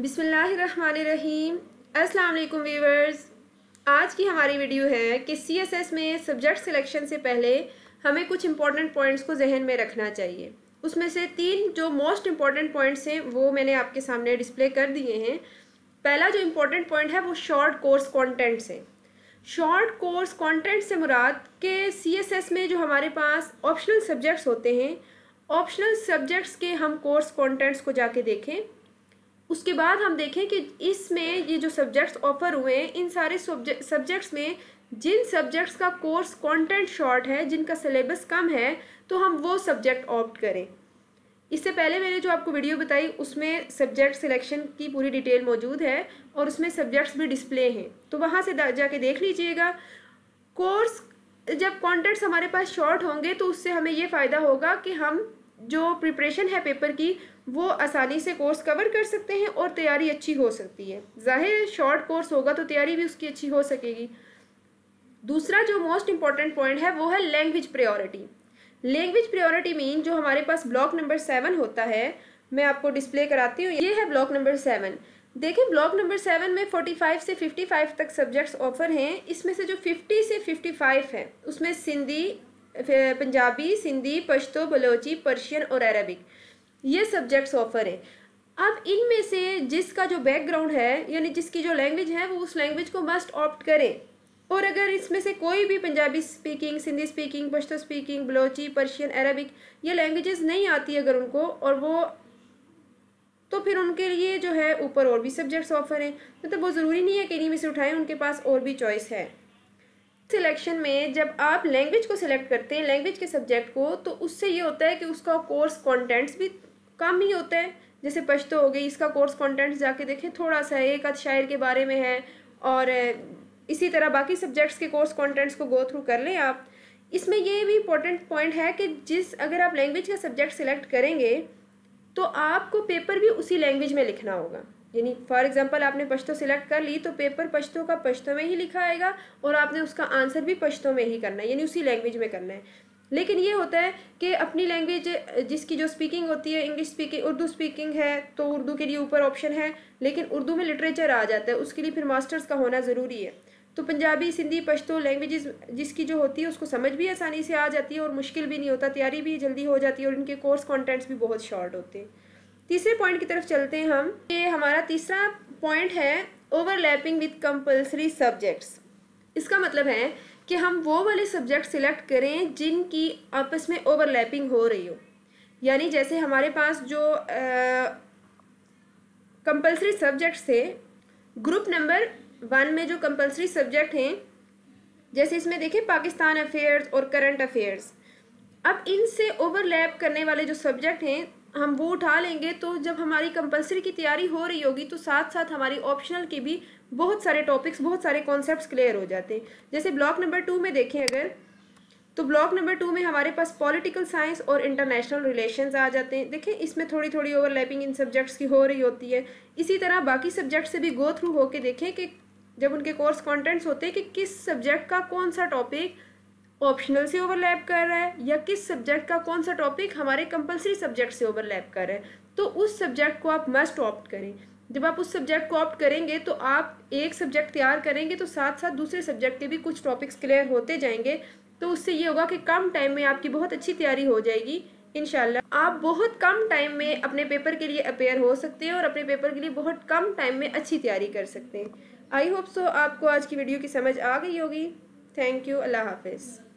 बिसमीम अल्लाम वीवर्स आज की हमारी वीडियो है कि सी एस एस में सब्जेक्ट सिलेक्शन से पहले हमें कुछ इंपॉर्टेंट पॉइंट्स को जहन में रखना चाहिए उसमें से तीन जो मोस्ट इम्पॉर्टेंट पॉइंट्स हैं वो मैंने आपके सामने डिस्प्ले कर दिए हैं पहला जो इम्पोर्टेंट पॉइंट है वो शॉर्ट कोर्स कॉन्टेंट से शॉर्ट कोर्स कॉन्टेंट से मुराद के सी एस एस में जो हमारे पास ऑप्शनल सब्जेक्ट्स होते हैं ऑप्शनल सब्जेक्ट्स के हम कोर्स कॉन्टेंट्स को जाके देखें उसके बाद हम देखें कि इसमें ये जो सब्जेक्ट्स ऑफर हुए हैं इन सारे सब्जेक्ट्स में जिन सब्जेक्ट्स का कोर्स कंटेंट शॉर्ट है जिनका सिलेबस कम है तो हम वो सब्जेक्ट ऑप्ट करें इससे पहले मैंने जो आपको वीडियो बताई उसमें सब्जेक्ट सिलेक्शन की पूरी डिटेल मौजूद है और उसमें सब्जेक्ट्स भी डिस्प्ले हैं तो वहाँ से जाके देख लीजिएगा कोर्स जब कॉन्टेंट्स हमारे पास शॉर्ट होंगे तो उससे हमें ये फ़ायदा होगा कि हम जो प्रिपरेशन है पेपर की वो आसानी से कोर्स कवर कर सकते हैं और तैयारी अच्छी हो सकती है जाहिर शॉर्ट कोर्स होगा तो तैयारी भी उसकी अच्छी हो सकेगी दूसरा जो मोस्ट इम्पॉर्टेंट पॉइंट है वो है language priority language priority mean जो हमारे पास ब्लॉक नंबर सेवन होता है मैं आपको डिस्प्ले कराती हूँ ये है ब्लॉक नंबर सेवन देखें ब्लॉक नंबर सेवन में फोर्टी फाइव से फिफ्टी फाइव तक सब्जेक्ट्स ऑफर हैं इसमें से जो फिफ्टी से फिफ्टी फाइव है उसमें सिंधी पंजाबी सिंधी पश्तो बलोची पर्शियन और अरबिक ये सब्जेक्ट्स ऑफर हैं अब इनमें से जिसका जो बैकग्राउंड है यानी जिसकी जो लैंग्वेज है वो उस लैंग्वेज को मस्ट ऑप्ट करें और अगर इसमें से कोई भी Punjabi speaking Sindhi speaking Pashto speaking Balochi Persian Arabic ये लैंग्वेजेस नहीं आती अगर उनको और वो तो फिर उनके लिए जो है ऊपर और भी सब्जेक्ट्स ऑफर हैं मतलब तो वो ज़रूरी नहीं है कि इन्हीं में से उठाएं उनके पास और भी चॉइस है सिलेक्शन में जब आप लैंग्वेज को सिलेक्ट करते हैं लैंग्वेज के सब्जेक्ट को तो उससे ये होता है कि उसका कोर्स कंटेंट्स भी कम ही होता है जैसे पश्तो हो गई इसका कोर्स कंटेंट्स जाके देखें थोड़ा सा एक अध शायर के बारे में है और इसी तरह बाकी सब्जेक्ट्स के कोर्स कंटेंट्स को गो थ्रू कर लें आप इसमें ये भी इम्पोर्टेंट पॉइंट है कि जिस अगर आप लैंग्वेज का सब्जेक्ट सिलेक्ट करेंगे तो आपको पेपर भी उसी लैंग्वेज में लिखना होगा यानी फॉर एग्जांपल आपने पश्तो सिलेक्ट कर ली तो पेपर पश्तो का पश्तो में ही लिखा आएगा और आपने उसका आंसर भी पश्तो में ही करना है यानी उसी लैंग्वेज में करना है लेकिन ये होता है कि अपनी लैंग्वेज जिसकी जो स्पीकिंग होती है इंग्लिश स्पीकिंग उर्दू स्पीकिंग है तो उर्दू के लिए ऊपर ऑप्शन है लेकिन उर्दू में लिटरेचर आ जाता है उसके लिए फिर मास्टर्स का होना ज़रूरी है तो पंजाबी सिंधी पश्तो लैंग्वेजेस जिसकी जो होती है उसको समझ भी आसानी से आ जाती है और मुश्किल भी नहीं होता तैयारी भी जल्दी हो जाती है और इनके कोर्स कॉन्टेंट्स भी बहुत शॉर्ट होते हैं तीसरे पॉइंट की तरफ चलते हैं हम ये हमारा तीसरा पॉइंट है ओवरलैपिंग विथ कंपल्सरी सब्जेक्ट्स इसका मतलब है कि हम वो वाले सब्जेक्ट सिलेक्ट करें जिनकी आपस में ओवरलैपिंग हो रही हो यानी जैसे हमारे पास जो कंपल्सरी सब्जेक्ट्स थे ग्रुप नंबर वन में जो कंपल्सरी सब्जेक्ट हैं जैसे इसमें देखें पाकिस्तान अफेयर्स और करंट अफेयर्स अब इनसे ओवरलैप करने वाले जो सब्जेक्ट हैं हम वो उठा लेंगे तो जब हमारी कंपलसरी की तैयारी हो रही होगी तो साथ साथ हमारी ऑप्शनल की भी बहुत सारे टॉपिक्स बहुत सारे कॉन्सेप्ट्स क्लियर हो जाते हैं जैसे ब्लॉक नंबर टू में देखें अगर तो ब्लॉक नंबर टू में हमारे पास पॉलिटिकल साइंस और इंटरनेशनल रिलेशंस आ जाते हैं देखें इसमें थोड़ी थोड़ी ओवरलैपिंग इन सब्जेक्ट्स की हो रही होती है इसी तरह बाकी सब्जेक्ट से भी गो थ्रू होके देखें कि जब उनके कोर्स कंटेंट्स होते हैं कि किस सब्जेक्ट का कौन सा टॉपिक ऑप्शनल से ओवरलैप कर रहा है या किस सब्जेक्ट का कौन सा टॉपिक हमारे कंपलसरी सब्जेक्ट से ओवरलैप कर रहा है तो उस सब्जेक्ट को आप मस्ट ऑप्ट करें जब आप उस सब्जेक्ट को ऑप्ट करेंगे तो आप एक सब्जेक्ट तैयार करेंगे तो साथ साथ दूसरे सब्जेक्ट के भी कुछ टॉपिक्स क्लियर होते जाएंगे तो उससे ये होगा कि कम टाइम में आपकी बहुत अच्छी तैयारी हो जाएगी इनशाला आप बहुत कम टाइम में अपने पेपर के लिए अपेयर हो सकते हैं और अपने पेपर के लिए बहुत कम टाइम में अच्छी तैयारी कर सकते हैं आई होप सो आपको आज की वीडियो की समझ आ गई होगी थैंक यू अल्लाह हाफिज़